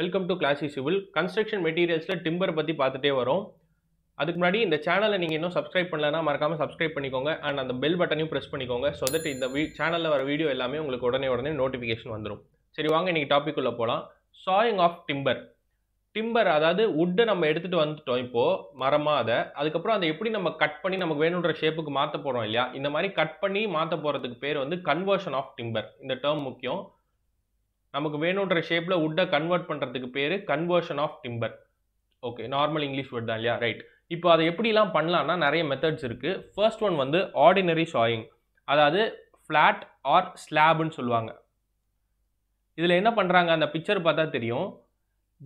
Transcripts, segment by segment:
welcome to classy civil construction மெட்டீரியல்ஸில் timber பற்றி பார்த்துட்டே வரும் அதுக்கு முன்னாடி இந்த சேனலை நீங்கள் இன்னும் சப்ஸ்கிரைப் பண்ணலன்னா மறக்காமல் சப்ஸ்கிரைப் பண்ணிக்கோங்க அண்ட் அந்த பெல் பட்டனையும் ப்ரெஸ் பண்ணிக்கோங்க ஸோ தட் இந்த வீ சேனலில் வர வீடியோ எல்லாமே உங்களுக்கு உடனே உடனே நோட்டிஃபிகேஷன் வந்துடும் சரி வாங்க இன்றைக்கி டாபிக் உள்ளே போகலாம் சாயிங் ஆஃப் டிம்பர் டிம்பர் அதாவது உட்டை நம்ம எடுத்துகிட்டு வந்துட்டோம் இப்போது மரமாக அதை அதுக்கப்புறம் அதை எப்படி நம்ம கட் பண்ணி நமக்கு வேணுன்ற ஷேப்புக்கு மாற்ற போகிறோம் இல்லையா இந்த மாதிரி கட் பண்ணி மாற்ற போகிறதுக்கு பேர் வந்து கன்வர்ஷன் ஆஃப் டிம்பர் இந்த டேர்ம் முக்கியம் நமக்கு வேணுன்ற ஷேப்பில் உட்டை கன்வெர்ட் பண்ணுறதுக்கு பேர் conversion of timber okay normal English word தான் இல்லையா ரைட் இப்போ அதை எப்படிலாம் பண்ணலான்னா நிறைய மெத்தட்ஸ் இருக்குது ஃபர்ஸ்ட் ஒன் வந்து ஆர்டினரி சாயிங் அதாவது ஃப்ளாட் ஆர் ஸ்லாப்னு சொல்லுவாங்க இதில் என்ன பண்ணுறாங்க அந்த பிக்சர் பார்த்தா தெரியும்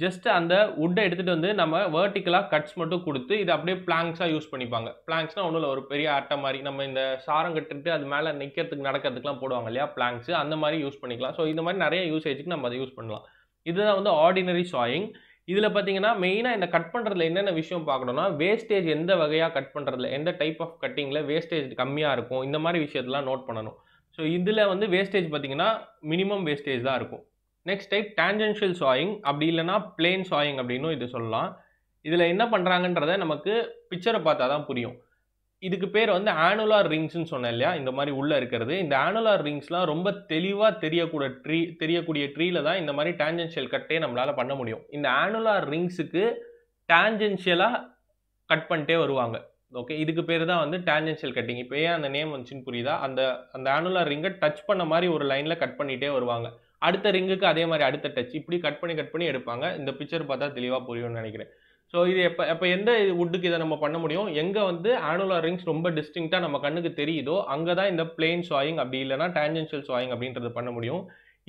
ஜஸ்ட் அந்த உட்டை எடுத்துகிட்டு வந்து நம்ம வேர்ட்டிக்கலாக கட்ஸ் மட்டும் கொடுத்து இதை அப்படியே பிளாங்க்ஸாக யூஸ் பண்ணிப்பாங்க பிளாங்க்ஸ்னால் ஒன்றும் இல்லை ஒரு பெரிய அட்டை மாதிரி நம்ம இந்த சாரம் கட்டுட்டு அது மேலே நிற்கிறதுக்கு நடக்கிறதுக்குலாம் போடுவாங்க இல்லையா பிளாங்க்ஸ் அந்த மாதிரி யூஸ் பண்ணிக்கலாம் ஸோ இந்த மாதிரி நிறைய யூசேஜுக்கு நம்ம அதை யூஸ் பண்ணலாம் இதுதான் வந்து ஆர்டினரி சாயிங் இதில் பார்த்தீங்கன்னா மெயினாக இந்த கட் பண்ணுறதுல என்னென்ன விஷயம் பார்க்கணுன்னா வேஸ்டேஜ் எந்த வகையாக கட் பண்ணுறதுல எந்த டைப் ஆஃப் கட்டிங்கில் வேஸ்டேஜ் கம்மியாக இருக்கும் இந்த மாதிரி விஷயத்தெலாம் நோட் பண்ணணும் ஸோ இதில் வந்து வேஸ்டேஜ் பார்த்தீங்கன்னா மினிமம் வேஸ்டேஜ் தான் இருக்கும் நெக்ஸ்ட் டைப் டேஞ்சென்ஷியல் சாயிங் அப்படி இல்லைனா பிளேன் சாயிங் அப்படின்னும் இது சொல்லலாம் இதில் என்ன பண்ணுறாங்கன்றத நமக்கு பிக்சரை பார்த்தா தான் புரியும் இதுக்கு பேர் வந்து ஆனுலார் ரிங்ஸ்ன்னு சொன்னேன் இல்லையா இந்த மாதிரி உள்ளே இருக்கிறது இந்த ஆனுலார் ரிங்ஸ்லாம் ரொம்ப தெளிவாக தெரியக்கூடிய ட்ரீ தெரியக்கூடிய ட்ரீல தான் இந்த மாதிரி டேஞ்சென்ஷியல் கட்டே நம்மளால் பண்ண முடியும் இந்த ஆனுலார் ரிங்ஸுக்கு டேஞ்சென்ஷியலாக கட் பண்ணிட்டே வருவாங்க ஓகே இதுக்கு பேர் தான் வந்து டேஞ்சென்ஷியல் கட்டிங் இப்போ ஏன் அந்த நேம் வந்துச்சுன்னு புரியுதா அந்த அந்த ஆனுலார் ரிங்கை டச் பண்ண மாதிரி ஒரு லைனில் கட் பண்ணிகிட்டே வருவாங்க அடுத்த ரிங்குக்கு அதே மாதிரி அடுத்த டச் இப்படி கட் பண்ணி கட் பண்ணி எடுப்பாங்க இந்த பிக்சர் பார்த்தா தெளிவாக புரியும்னு நினைக்கிறேன் ஸோ இது எப்போ எப்போ எந்த வுட்டுக்கு இதை நம்ம பண்ண முடியும் எங்கே வந்து ஆனுவலா ரிங்ஸ் ரொம்ப டிஸ்டிங்காக நம்ம கண்ணுக்கு தெரியுதோ அங்கே தான் இந்த பிளெயின் சாயிங் அப்படி இல்லைனா டேஞ்சென்ஷியல் சாயிங் அப்படின்றது பண்ண முடியும்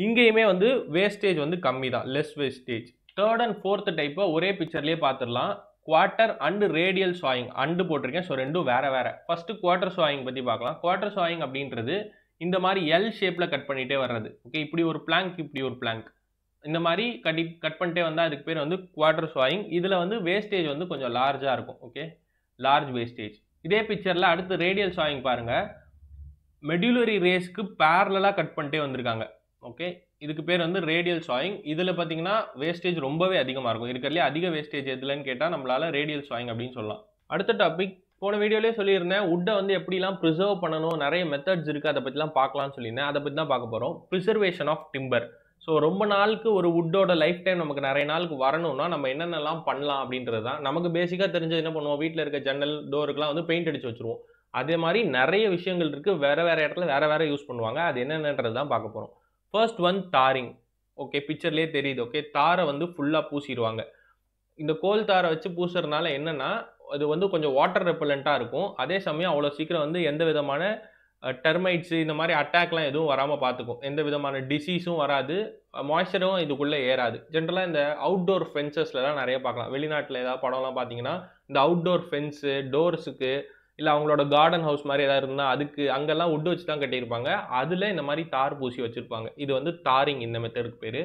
இங்கேயுமே வந்து வேஸ்டேஜ் வந்து கம்மி தான் less wastage third and fourth டைப்பை ஒரே பிக்சர்லேயே பார்த்துடலாம் quarter and radial sawing and போட்டிருக்கேன் ஸோ ரெண்டும் வேறு வேறு ஃபஸ்ட்டு குவார்ட்டர் சாயிங் பற்றி பார்க்கலாம் குவார்ட்டர் சாயிங் அப்படின்றது இந்த மாதிரி எல் ஷேப்பில் கட் பண்ணிகிட்டே வர்றது ஓகே இப்படி ஒரு பிளாங்க் இப்படி ஒரு பிளாங்க் இந்த மாதிரி கட்டி கட் பண்ணிட்டே வந்தால் அதுக்கு பேர் வந்து குவார்டர் ஸ்வாயிங் இதில் வந்து வேஸ்டேஜ் வந்து கொஞ்சம் லார்ஜாக இருக்கும் ஓகே லார்ஜ் வேஸ்டேஜ் இதே பிக்சரில் அடுத்து ரேடியல் ஸ்வாயிங் பாருங்கள் மெடியுலரி ரேஸ்க்கு பேரலாக கட் பண்ணிட்டே வந்திருக்காங்க ஓகே இதுக்கு பேர் வந்து ரேடியல் சாயிங் இதில் பார்த்தீங்கன்னா வேஸ்டேஜ் ரொம்பவே அதிகமாக இருக்கும் இருக்கிறதுலே அதிக வேஸ்டேஜ் எதுலன்னு கேட்டால் நம்மளால் ரேடியல் சாயிங் அப்படின்னு சொல்லலாம் அடுத்த டாபிக் போன வீடியோலேயே சொல்லியிருந்தேன் உட்டை வந்து எப்படிலாம் ப்ரிசர்வ் பண்ணணும் நிறைய மெத்தட்ஸ் இருக்குது அதை பற்றிலாம் பார்க்கலாம்னு சொல்லியிருந்தேன் அதை பற்றி தான் பார்க்க போகிறோம் ப்ரிசர்வேஷன் ஆஃப் டிம்பர் ஸோ ரொம்ப நாளுக்கு ஒரு உட்டோட லைஃப் டைம் நமக்கு நிறைய நாளுக்கு வரணும்னா நம்ம என்னென்னலாம் பண்ணலாம் அப்படின்றது தான் நமக்கு பேசிக்காக தெரிஞ்சது என்ன பண்ணுவோம் வீட்டில் இருக்க ஜன்னல் டோருக்குலாம் வந்து பெயிண்ட் அடித்து வச்சுருவோம் அதே மாதிரி நிறைய விஷயங்கள் இருக்குது வேறு வேறு இடத்துல வேறு வேறு யூஸ் பண்ணுவாங்க அது என்னென்னன்றது தான் பார்க்க போகிறோம் ஃபர்ஸ்ட் ஒன் தாரிங் ஓகே பிக்சர்லேயே தெரியுது ஓகே தாரை வந்து ஃபுல்லாக பூசிடுவாங்க இந்த கோல் தாரை வச்சு பூசுறதுனால என்னென்னா இது வந்து கொஞ்சம் வாட்டர் ரெப்பலண்ட்டாக இருக்கும் அதே சமயம் அவ்வளோ சீக்கிரம் வந்து எந்த விதமான டெர்மைட்ஸு இந்த மாதிரி அட்டாக்லாம் எதுவும் வராமல் பார்த்துக்கும் எந்த விதமான டிசீஸும் வராது மாய்ச்சரும் இதுக்குள்ளே ஏறாது ஜென்ரலாக இந்த அவுட்டோர் ஃபென்சஸ்லலாம் நிறைய பார்க்கலாம் வெளிநாட்டில் ஏதாவது படம்லாம் பார்த்தீங்கன்னா இந்த அவுட்டோர் ஃபென்ஸு டோர்ஸுக்கு இல்லை அவங்களோட கார்டன் ஹவுஸ் மாதிரி ஏதாவது இருந்தால் அதுக்கு அங்கெல்லாம் உட்டு வச்சு தான் கட்டியிருப்பாங்க அதில் இந்த மாதிரி தார் பூசி வச்சுருப்பாங்க இது வந்து தாரிங் இந்த மெத்தடுக்கு பேர்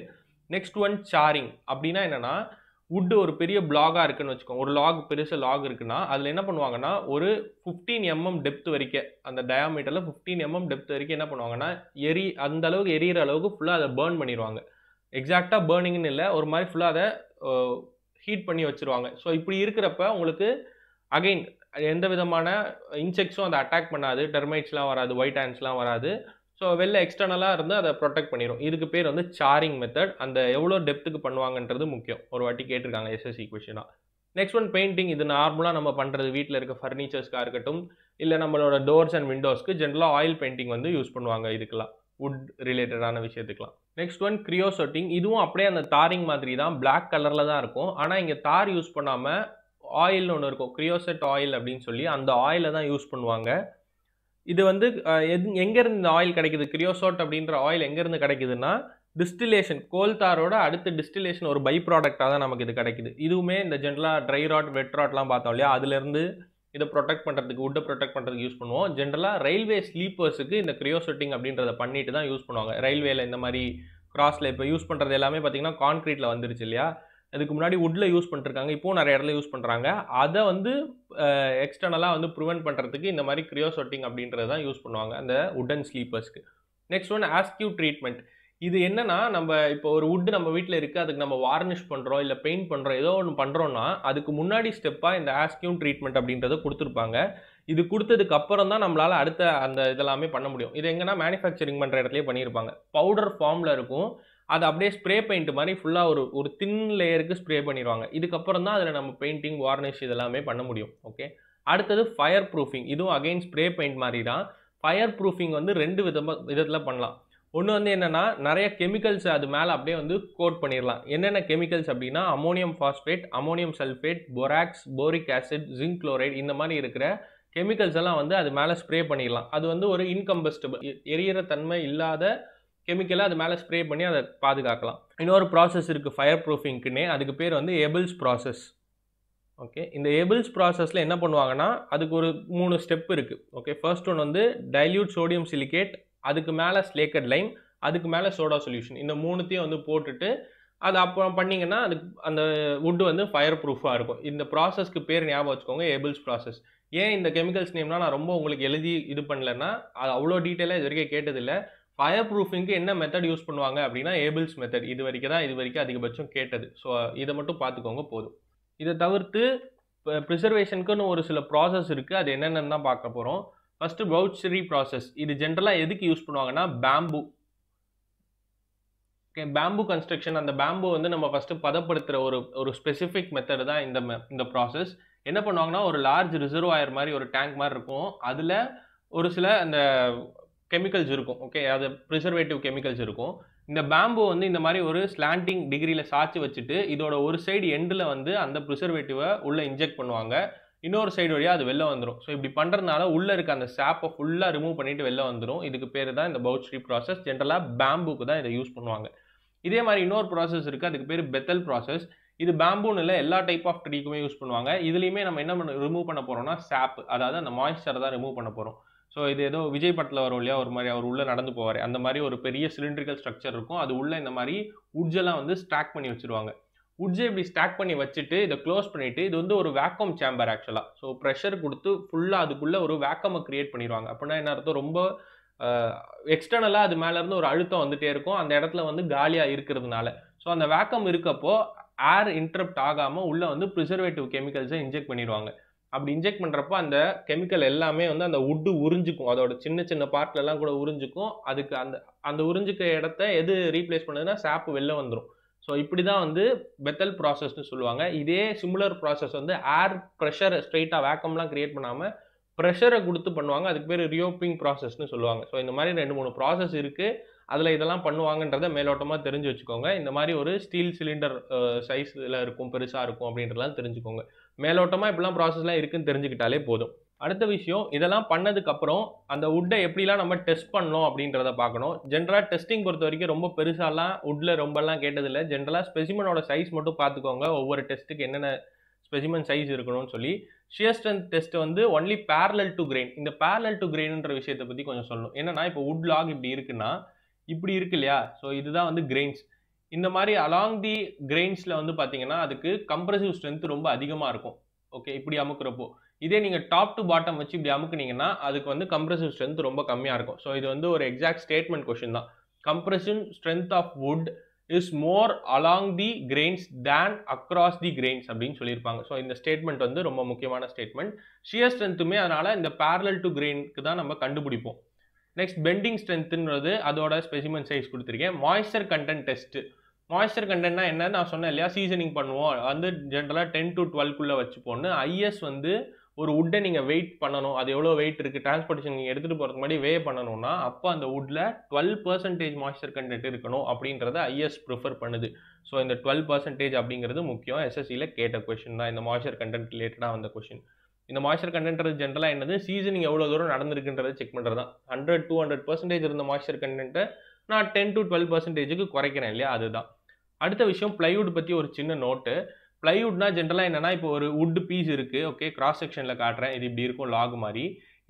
நெக்ஸ்ட் ஒன் சாரிங் அப்படின்னா என்னென்னா வுட்டு ஒரு பெரிய பிளாகாக இருக்குன்னு வச்சுக்கோங்க ஒரு லாக் பெருசாக லாக் இருக்குன்னா அதில் என்ன பண்ணுவாங்கன்னா ஒரு ஃபிஃப்டீன் எம்எம் டெப்த் வரைக்கும் அந்த டயாமீட்டரில் ஃபிஃப்டீன் எம்எம் டெப்த் வரைக்கும் என்ன பண்ணுவாங்கன்னா எரி அந்த அளவுக்கு எரியிற அளவுக்கு ஃபுல்லாக அதை பேர்ன் பண்ணிடுவாங்க எக்ஸாக்டாக பேர்னிங்னு இல்லை ஒரு மாதிரி ஃபுல்லாக அதை ஹீட் பண்ணி வச்சுருவாங்க ஸோ இப்படி இருக்கிறப்ப உங்களுக்கு அகைன் எந்த விதமான இன்செக்ட்ஸும் அதை அட்டாக் பண்ணாது டெர்மைட்ஸ்லாம் வராது ஒயிட் ஹேண்ட்ஸ்லாம் வராது ஸோ வெளில எக்ஸ்டர்னலாக இருந்து அதை ப்ரொடெக்ட் பண்ணிடும் இதுக்கு பேர் வந்து சாரிங் மெத்தட் அந்த எவ்வளோ டெப்த்துக்கு பண்ணுவாங்கன்றது முக்கியம் ஒரு வாட்டி கேட்டிருக்காங்க எஸ்எஸ்சி கொஷினாக நெக்ஸ்ட் ஒன் பெயிண்டிங் இது நார்மலாக நம்ம பண்ணுறது வீட்டில் இருக்க ஃபர்னிச்சர்ஸ்க்காக இருக்கட்டும் இல்லை நம்மளோட டோர்ஸ் அண்ட் விண்டோஸ்க்கு ஜென்ரலாக ஆயில் பெயிண்டிங் வந்து யூஸ் பண்ணுவாங்க இதுக்கெல்லாம் வுட் ரிலேட்டடான விஷயத்துக்கெலாம் நெக்ஸ்ட் ஒன் க்ரியோசோட்டிங் இதுவும் அப்படியே அந்த தாரிங் மாதிரி தான் பிளாக் கலரில் தான் இருக்கும் ஆனால் இங்கே தார் யூஸ் பண்ணாமல் ஆயில்னு ஒன்று இருக்கும் க்ரியோசெட் ஆயில் அப்படின்னு சொல்லி அந்த ஆயிலை தான் யூஸ் பண்ணுவாங்க இது வந்து எது எங்கேருந்து இந்த ஆயில் கிடைக்குது கிரியோசோட் அப்படின்ற ஆயில் எங்கேருந்து கிடைக்குதுன்னா டிஸ்டிலேஷன் கோல்தாரோட அடுத்த டிஸ்டிலேஷன் ஒரு பை ப்ராடக்டாக தான் நமக்கு இது கிடைக்குது இதுவுமே இந்த ஜென்ரலாக ட்ரை ராட் வெட் ராட்லாம் பார்த்தோம் இல்லையா அதுலேருந்து இதை ப்ரொடெக்ட் பண்ணுறதுக்கு உட்டை ப்ரொடெக்ட் பண்ணுறதுக்கு யூஸ் பண்ணுவோம் ஜென்ரலாக ரயில்வே ஸ்லீப்பர்ஸுக்கு இந்த கிரியோசெட்டிங் அப்படின்றத பண்ணிட்டு தான் யூஸ் பண்ணுவாங்க ரயில்வேல இந்த மாதிரி கிராஸில் இப்போ யூஸ் பண்ணுறது எல்லாமே பார்த்தீங்கன்னா கான்க்ரீட்டில் வந்துருச்சு இல்லையா இதுக்கு முன்னாடி உட்டில் யூஸ் பண்ணிருக்காங்க இப்போவும் நிறைய இடத்துல யூஸ் பண்ணுறாங்க அதை வந்து எக்ஸ்டர்னலாக வந்து ப்ரிவென்ட் பண்ணுறதுக்கு இந்த மாதிரி க்ரியோசோட்டிங் அப்படின்றது தான் யூஸ் பண்ணுவாங்க அந்த உடன் ஸ்லீப்பர்ஸ்க்கு நெக்ஸ்ட் ஒன் ஆஸ்கியூ ட்ரீட்மெண்ட் இது என்னென்னா நம்ம இப்போ ஒரு வுட்டு நம்ம வீட்டில் இருக்குது அதுக்கு நம்ம வார்னிஷ் பண்ணுறோம் இல்லை பெயிண்ட் பண்ணுறோம் ஏதோ ஒன்று பண்ணுறோன்னா அதுக்கு முன்னாடி ஸ்டெப்பாக இந்த ஆஸ்கியூன் ட்ரீட்மெண்ட் அப்படின்றத கொடுத்துருப்பாங்க இது கொடுத்ததுக்கு அப்புறம் தான் நம்மளால் அடுத்த அந்த இதெல்லாமே பண்ண முடியும் இது எங்கன்னா மேனுஃபேக்சரிங் பண்ணுற இடத்துலேயே பண்ணியிருப்பாங்க பவுடர் ஃபார்மில் இருக்கும் அது அப்படியே ஸ்ப்ரே பெயிண்ட் மாதிரி ஃபுல்லாக ஒரு ஒரு தின் லேயருக்கு ஸ்ப்ரே பண்ணிடுவாங்க இதுக்கப்புறம் தான் அதில் நம்ம பெயிண்டிங் வார்னிஷ் இதெல்லாமே பண்ண முடியும் ஓகே அடுத்தது ஃபயர் ப்ரூஃபிங் இதுவும் அகெயின் ஸ்ப்ரே பெயிண்ட் மாதிரி தான் ஃபயர் ப்ரூஃபிங் வந்து ரெண்டு விதமாக விதத்தில் பண்ணலாம் ஒன்று வந்து என்னென்னா நிறைய கெமிக்கல்ஸ் அது மேலே அப்படியே வந்து கோட் பண்ணிடலாம் என்னென்ன கெமிக்கல்ஸ் அப்படின்னா ammonium phosphate ammonium sulphate borax boric acid zinc chloride இந்த மாதிரி இருக்கிற கெமிக்கல்ஸ் எல்லாம் வந்து அது மேலே ஸ்ப்ரே பண்ணிடலாம் அது வந்து ஒரு இன்கம்பஸ்டபிள் எரியற தன்மை இல்லாத கெமிக்கலாக அது மேலே ஸ்ப்ரே பண்ணி அதை பாதுகாக்கலாம் இன்னொரு ப்ராசஸ் இருக்குது ஃபயர் ப்ரூஃபிங்க்குன்னே அதுக்கு பேர் வந்து ஏபிள்ஸ் ப்ராசஸ் ஓகே இந்த ஏபிள்ஸ் ப்ராசஸில் என்ன பண்ணுவாங்கன்னா அதுக்கு ஒரு மூணு ஸ்டெப் இருக்குது ஓகே ஃபர்ஸ்ட் ஒன் வந்து டைல்யூட் சோடியம் சிலிகேட் அதுக்கு மேலே ஸ்லேக்கட் லைம் அதுக்கு மேலே சோடா சொல்யூஷன் இந்த மூணுத்தையும் வந்து போட்டுட்டு அது அப்புறம் பண்ணிங்கன்னா அதுக்கு அந்த வுட்டு வந்து ஃபயர் ப்ரூஃபாக இருக்கும் இந்த ப்ராசஸ்க்கு பேர் ஞாபகம் வச்சுக்கோங்க ஏபிள்ஸ் ப்ராசஸ் ஏன் இந்த கெமிக்கல்ஸ் நேம்னால் நான் ரொம்ப உங்களுக்கு எழுதி இது பண்ணலன்னா அது அவ்வளோ டீட்டெயிலாக இது வரைக்கும் கேட்டதில்லை ஃபயர் ப்ரூஃபிங்க்கு என்ன மெத்தட் யூஸ் பண்ணுவாங்க அப்படின்னா ஏபிள்ஸ் மெத்தட் இது வரைக்கும் தான் இது வரைக்கும் அதிகபட்சம் கேட்டது ஸோ இதை மட்டும் பார்த்துக்கோங்க போதும் இதை தவிர்த்து ப்ரிசர்வேஷனுக்குன்னு ஒரு சில ப்ராசஸ் இருக்குது அது என்னென்னு தான் பார்க்க போகிறோம் ஃபஸ்ட்டு பவுச்சரி ப்ராசஸ் இது ஜென்ரலாக எதுக்கு யூஸ் பண்ணுவாங்கன்னா பேம்பு ஓகே பேம்பு கன்ஸ்ட்ரக்ஷன் அந்த பேம்பு வந்து நம்ம ஃபஸ்ட்டு பதப்படுத்துகிற ஒரு ஒரு ஸ்பெசிஃபிக் மெத்தடு தான் இந்த மெ இந்த ப்ராசஸ் என்ன பண்ணுவாங்கன்னா ஒரு லார்ஜ் ரிசர்வாயர் மாதிரி ஒரு டேங்க் மாதிரி இருக்கும் அதில் ஒரு சில அந்த கெமிக்கல்ஸ் இருக்கும் ஓகே அது ப்ரிசர்வேட்டிவ் கெமிக்கல்ஸ் இருக்கும் இந்த பேம்பு வந்து இந்த மாதிரி ஒரு ஸ்லாண்டிங் டிகிரியில் சாய்ச்சி வச்சுட்டு இதோட ஒரு சைடு எண்டில் வந்து அந்த ப்ரிசர்வேட்டிவை உள்ளே இன்ஜெக்ட் பண்ணுவாங்க இன்னொரு சைடு வழியாக அது வெளில வந்துடும் ஸோ இப்படி பண்ணுறதுனால உள்ளே இருக்க அந்த சாப்பை ஃபுல்லாக ரிமூவ் பண்ணிட்டு வெளில வந்துடும் இதுக்கு பேர் தான் இந்த பவுச் ப்ராசஸ் ஜென்ரலாக பேம்புக்கு தான் இதை யூஸ் பண்ணுவாங்க இதே மாதிரி இன்னொரு ப்ராசஸ் இருக்குது அதுக்கு பேர் பெத்தல் ப்ராசஸ் இது பேம்புன்னு இல்லை எல்லா டைப் ஆஃப் ட்ரீக்குமே யூஸ் பண்ணுவாங்க இதுலேயுமே நம்ம என்ன பண்ண ரிமூவ் பண்ண போகிறோம்னா சாப் அதாவது அந்த மாய்ஸ்சரை தான் ரிமூவ் பண்ண போகிறோம் ஸோ இது ஏதோ விஜய் படத்தில் வரும் இல்லையா ஒரு மாதிரி அவர் உள்ளே நடந்து போவார் அந்த மாதிரி ஒரு பெரிய சிலிண்ட்ரிக்கல் ஸ்ட்ரக்சர் இருக்கும் அது உள்ளே இந்த மாதிரி உட்ஜெல்லாம் வந்து ஸ்டாக் பண்ணி வச்சுருவாங்க உட்ஜை இப்படி ஸ்டாக் பண்ணி வச்சுட்டு இதை க்ளோஸ் பண்ணிவிட்டு இது வந்து ஒரு வேக்கம் சேம்பர் ஆக்சுவலாக ஸோ ப்ரெஷர் கொடுத்து ஃபுல்லாக அதுக்குள்ளே ஒரு வேக்கம் க்ரியேட் பண்ணிடுவாங்க அப்படின்னா என்ன அர்த்தம் ரொம்ப எக்ஸ்டர்னலாக அது மேலேருந்து ஒரு அழுத்தம் வந்துகிட்டே இருக்கும் அந்த இடத்துல வந்து காலியாக இருக்கிறதுனால ஸோ அந்த வேக்கம் இருக்கப்போ ஏர் இன்டரப்ட் ஆகாமல் உள்ளே வந்து ப்ரிசர்வேட்டிவ் கெமிக்கல்ஸை இன்ஜெக்ட் பண்ணிடுவாங்க அப்படி இன்ஜெக்ட் பண்ணுறப்போ அந்த கெமிக்கல் எல்லாமே வந்து அந்த உட்டு உறிஞ்சிக்கும் அதோட சின்ன சின்ன பார்ட்லலாம் கூட உறிஞ்சிக்கும் அதுக்கு அந்த அந்த உறிஞ்சிக்க இடத்த எது ரீப்ளேஸ் பண்ணுதுன்னா சாப்பு வெளில வந்துடும் ஸோ இப்படி தான் வந்து பெத்தல் ப்ராசஸ்னு சொல்லுவாங்க இதே சிமிலர் ப்ராசஸ் வந்து ஏர் ப்ரெஷரை ஸ்ட்ரைட்டாக வேக்கம்லாம் க்ரியேட் பண்ணாமல் ப்ரெஷரை கொடுத்து பண்ணுவாங்க அதுக்கு பேர் ரியோப்பிங் ப்ராசஸ்னு சொல்லுவாங்க ஸோ இந்த மாதிரி ரெண்டு மூணு ப்ராசஸ் இருக்குது அதில் இதெல்லாம் பண்ணுவாங்கன்றத மேலோட்டமாக தெரிஞ்சு வச்சுக்கோங்க இந்த மாதிரி ஒரு ஸ்டீல் சிலிண்டர் சைஸில் இருக்கும் பெருசாக இருக்கும் அப்படின்றதெல்லாம் தெரிஞ்சுக்கோங்க மேலோட்டமாக இப்படிலாம் ப்ராசஸ்லாம் இருக்குதுன்னு தெரிஞ்சுக்கிட்டாலே போதும் அடுத்த விஷயம் இதெல்லாம் பண்ணதுக்கப்புறம் அந்த உட்டை எப்படிலாம் நம்ம டெஸ்ட் பண்ணோம் அப்படின்றத பார்க்கணும் ஜென்ரலாக டெஸ்டிங் பொறுத்த வரைக்கும் ரொம்ப பெருசாலாம் உட்டில் ரொம்பலாம் கேட்டதில்லை ஜென்ரலாக ஸ்பெசிமனோட சைஸ் மட்டும் பார்த்துக்கோங்க ஒவ்வொரு டெஸ்ட்டுக்கு என்னென்ன ஸ்பெசிமன் சைஸ் இருக்கணும்னு சொல்லி ஷியர் ஸ்ட்ரென்த் டெஸ்ட் வந்து ஒன்லி பேரலல் டு கிரெயின் இந்த பேரலல் டு கிரெயின்ன்ற விஷயத்தை பற்றி கொஞ்சம் சொல்லணும் என்னென்னா இப்போ உட் லாக் இப்படி இருக்குன்னா இப்படி இருக்கு இல்லையா ஸோ இதுதான் வந்து கிரெயின்ஸ் இந்த மாதிரி அலாங் தி கிரெயின்ஸில் வந்து பார்த்தீங்கன்னா அதுக்கு கம்ப்ரசிவ் ஸ்ட்ரென்த் ரொம்ப அதிகமாக இருக்கும் ஓகே இப்படி அமுக்கிறப்போ இதே நீங்கள் டாப் டு பாட்டம் வச்சு இப்படி அமுக்குனீங்கன்னா அதுக்கு வந்து கம்ப்ரசிவ் ஸ்ட்ரென்த் ரொம்ப கம்மியாக இருக்கும் ஸோ இது வந்து ஒரு எக்ஸாக்ட் ஸ்டேட்மெண்ட் கொஷின் தான் compression strength of wood is more along the grains than across the grains அப்படின்னு சொல்லியிருப்பாங்க ஸோ இந்த ஸ்டேட்மெண்ட் வந்து ரொம்ப முக்கியமான ஸ்டேட்மெண்ட் ஷியர் ஸ்ட்ரென்த்துமே அதனால் இந்த பேரலல் டு கிரெயினுக்கு தான் நம்ம கண்டுபிடிப்போம் நெக்ஸ்ட் பெண்டிங் ஸ்ட்ரென்த்துன்றது அதோட ஸ்பெசிமன் சைஸ் கொடுத்துருக்கேன் மாய்ஸ்டர் கண்டென்ட் டெஸ்ட்டு மாய்ஸ்டர் கண்டென்ட்னா என்ன நான் சொன்னேன் இல்லையா சீசனிங் பண்ணுவோம் வந்து ஜென்ரலாக டென் டு டுவெல்க்குள்ளே வச்சுப்போன்னு ஐஎஸ் வந்து ஒரு வுட்டை நீங்கள் வெயிட் பண்ணணும் அது எவ்வளோ வெயிட் இருக்குது ட்ரான்ஸ்போர்ட்டேஷன் நீங்கள் எடுத்துகிட்டு போகிறதுக்கு முன்னாடி வே பண்ணணும்னா அப்போ அந்த வுட்டில் டுவெல் பர்சன்டேஜ் மாய்ஸ்டர் கண்டென்ட் இருக்கணும் அப்படின்றத ஐஎஸ் ப்ரிஃபர் பண்ணுது ஸோ இந்த டுவெல் பர்சன்டேஜ் அப்படிங்கிறது முக்கியம் எஸ்எஸ்சியில் கேட்ட கொஷின் தான் இந்த மாய்ஸ்டர் கண்டென்ட் ரிலேட்டடாக வந்த கொஷின் இந்த மாய்ஸ்டர் கண்டென்ட்றது ஜென்ரலாக என்னது சீசனிங் எவ்வளோ தூரம் நடந்திருக்குன்றதை செக் பண்ணுறது தான் ஹண்ட்ரட் டூ ஹண்ட்ரட் பர்சன்டேஜ் இருந்த மாய்ச்சர் கண்டென்ட்டை நான் டென் டு டுவெல் பர்சன்டேஜுக்கு குறைக்கிறேன் இல்லையா அதுதான் அடுத்த விஷயம் பிளைவுட் பற்றி ஒரு சின்ன நோட்டு பிளைவுட்னா ஜென்ரலாக என்னென்னா இப்போ ஒரு வுட் பீஸ் இருக்குது ஓகே கிராஸ் செக்ஷனில் காட்டுறேன் இது இப்படி இருக்கும் லாக் மாதிரி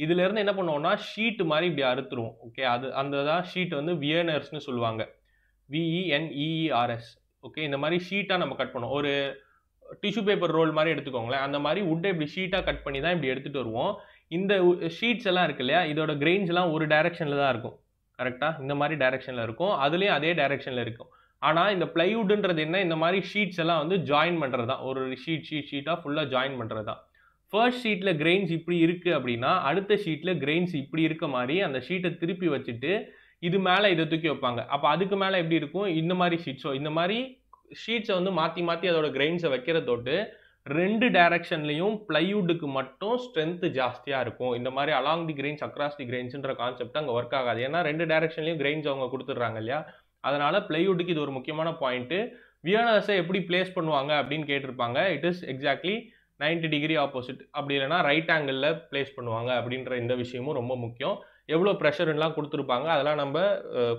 இதுலேருந்து என்ன பண்ணுவோம்னா ஷீட் மாதிரி இப்படி அறுத்துருவோம் ஓகே அது அந்த தான் ஷீட் வந்து வியனர்ஸ்னு சொல்லுவாங்க விஇஎன்இஇஆர்எஸ் ஓகே e e e இந்த மாதிரி ஷீட்டாக நம்ம கட் பண்ணுவோம் ஒரு டிஷ்யூ பேப்பர் ரோல் மாதிரி எடுத்துக்கோங்களேன் அந்த மாதிரி வுட்டை இப்படி ஷீட்டாக கட் பண்ணி தான் இப்படி எடுத்துகிட்டு வருவோம் இந்த ஷீட்ஸ் எல்லாம் இருக்கு இல்லையா இதோட கிரெயின்ஸ் எல்லாம் ஒரு டைரக்ஷனில் தான் இருக்கும் கரெக்டாக இந்த மாதிரி டைரெக்ஷனில் இருக்கும் அதுலேயும் அதே டைரெக்ஷனில் இருக்கும் ஆனால் இந்த பிளைவுட்ன்றது என்ன இந்த மாதிரி ஷீட்ஸ் எல்லாம் வந்து ஜாயின் பண்ணுறது தான் ஒரு ஷீட் ஷீட் ஷீட்டாக ஃபுல்லாக ஜாயின் பண்ணுறது தான் ஃபர்ஸ்ட் ஷீட்டில் கிரெயின்ஸ் இப்படி இருக்குது அப்படின்னா அடுத்த ஷீட்டில் கிரெயின்ஸ் இப்படி இருக்க மாதிரி அந்த ஷீட்டை திருப்பி வச்சுட்டு இது மேலே இதை தூக்கி வைப்பாங்க அப்போ அதுக்கு மேலே எப்படி இருக்கும் இந்த மாதிரி ஷீட்ஸோ இந்த மாதிரி ஷீட்ஸை வந்து மாற்றி மாற்றி அதோட கிரெயின்ஸை வைக்கிறதோட்டு ரெண்டு டைரக்ஷன்லையும் பிளைவுட்டுக்கு மட்டும் ஸ்ட்ரென்த்து ஜாஸ்தியாக இருக்கும் இந்த மாதிரி along the grains across the கிரெயின்ஸ்ன்ற கான்செப்ட் அங்கே ஒர்க் ஆகாது ஏன்னா ரெண்டு டைரக்ஷன்லையும் கிரெயின்ஸ் அவங்க கொடுத்துட்றாங்க இல்லையா அதனால் பிளைவுட்டுக்கு இது ஒரு முக்கியமான பாயிண்ட்டு வியனர்ஸை எப்படி பிளேஸ் பண்ணுவாங்க அப்படின்னு கேட்டிருப்பாங்க it is exactly ninety degree opposite அப்படி இல்லைனா ரைட் ஆங்கிளில் பிளேஸ் பண்ணுவாங்க அப்படின்ற இந்த விஷயமும் ரொம்ப முக்கியம் எவ்வளோ ப்ரெஷர்லாம் கொடுத்துருப்பாங்க அதெல்லாம் நம்ம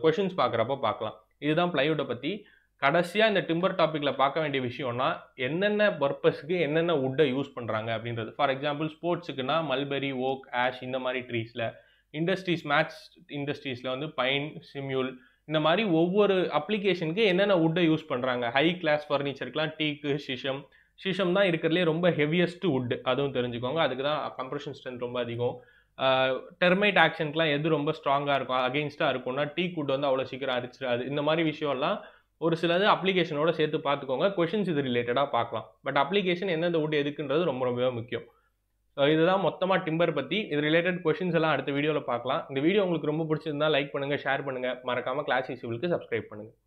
கொஷின்ஸ் பார்க்குறப்ப பார்க்கலாம் இதுதான் பிளைவுட்டை பற்றி கடைசியாக இந்த டிம்பர் டாப்பிக்கில் பார்க்க வேண்டிய விஷயம்னா என்னென்ன பர்பஸ்க்கு என்னென்ன உட்டை யூஸ் பண்ணுறாங்க அப்படின்றது ஃபார் எக்ஸாம்பிள் ஸ்போர்ட்ஸுக்குன்னா மல்பெரி ஓக் ஆஷ் இந்த மாதிரி ட்ரீஸில் இண்டஸ்ட்ரீஸ் மேக்ஸ் இண்டஸ்ட்ரீஸில் வந்து பைன் சிம்யூல் இந்த மாதிரி ஒவ்வொரு அப்ளிகேஷனுக்கு என்னென்ன உட்டை யூஸ் பண்ணுறாங்க ஹை கிளாஸ் ஃபர்னிச்சருக்குலாம் டீக்கு ஷிஷம் ஷிஷம் தான் இருக்கிறதுலே ரொம்ப ஹெவியஸ்ட் உட் அதுவும் தெரிஞ்சுக்கோங்க அதுக்கு தான் கம்ப்ரெஷன் ஸ்ட்ரென்த் ரொம்ப அதிகம் டெர்மைட் ஆக்ஷனுக்குலாம் எது ரொம்ப ஸ்ட்ராங்காக இருக்கும் அகெயின்ஸ்டாக இருக்கும்னா டீ குட் வந்து அவ்வளோ சீக்கிரம் அரிச்சிடாது இந்த மாதிரி விஷயம்லாம் ஒரு சிலது அப்ளிகேஷனோட சேர்த்து பார்த்துக்கோங்க கொஷின்ஸ் இது ரிலேட்டடாக பார்க்கலாம் பட் அப்ளிகேஷன் எந்தெந்த ஊட்டு எதுக்குன்றது ரொம்ப ரொம்பவே முக்கியம் ஸோ இதுதான் மொத்தமாக டிம்பர் பற்றி இது ரிலேட்டட் கொஷின்ஸ் எல்லாம் அடுத்த வீடியோவில் பார்க்கலாம் இந்த வீடியோ உங்களுக்கு ரொம்ப பிடிச்சிருந்தா லைக் பண்ணுங்கள் ஷேர் பண்ணுங்கள் மறக்காமல் கிளாஸ் இஷ்யூவுக்கு சப்ஸ்கிரைப் பண்ணுங்கள்